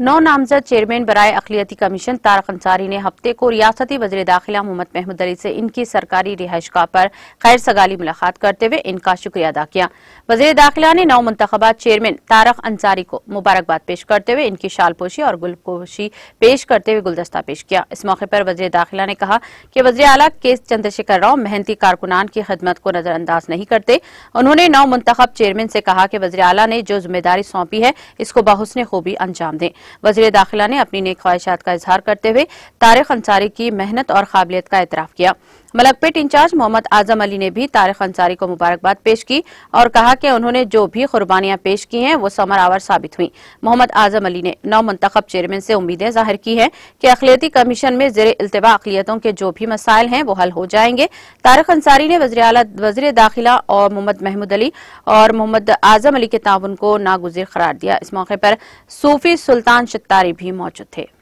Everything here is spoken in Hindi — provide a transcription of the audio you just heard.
नौ नामजद चेयरमैन बरए अखिलती कमीशन तारक अंसारी ने हफ्ते को रियासती वजर दाखिला मोहम्मद महमूद अली से इनकी सरकारी रिहाइशगाह पर खैर सगाली मुलाकात करते हुए इनका शुक्रिया अदा किया वजीर दाखिला ने नौ मंतबा चेयरमैन तारक अंसारी को मुबारकबाद पेश करते हुए इनकी शालपोशी और गुलपोशी पेश करते हुए गुलदस्ता पेश किया इस मौके पर वजीर दाखिला ने कहा कि वजर अला के चंद्रशेखर राव मेहनती कारकुनान की खिदमत को नजरअंदाज नहीं करते उन्होंने नौ मंतखब चेयरमैन से कहा कि वजर अला ने जो जिम्मेदारी सौंपी है इसको बहुसने खूबी अंजाम दें वजीर दाखिला ने अपनी नेक ख्वाहिशात का इजहार करते हुए तारिक अंसारी की मेहनत और काबिलियत का एतराफ़ किया मलकपेट इंचार्ज मोहम्मद आजम अली ने भी तारिक अंसारी को मुबारकबाद पेश की और कहा कि उन्होंने जो भी कुर्बानियां पेश की हैं वो समर आवर साबित हुई मोहम्मद आजम अली ने नौ मंतखब चेयरमैन से उम्मीदें जाहिर की हैं कि अखिलती कमीशन में जेर अल्तवा अकलीतों के जो भी मसाइल हैं वो हल हो जाएंगे तारिक अंसारी ने वजीर दाखिला और मोहम्मद महमूद अली और मोहम्मद आजम अली के ताउन को नागुजर करार दिया इस मौके पर सूफी सुल्तान शत्तारी भी मौजूद थे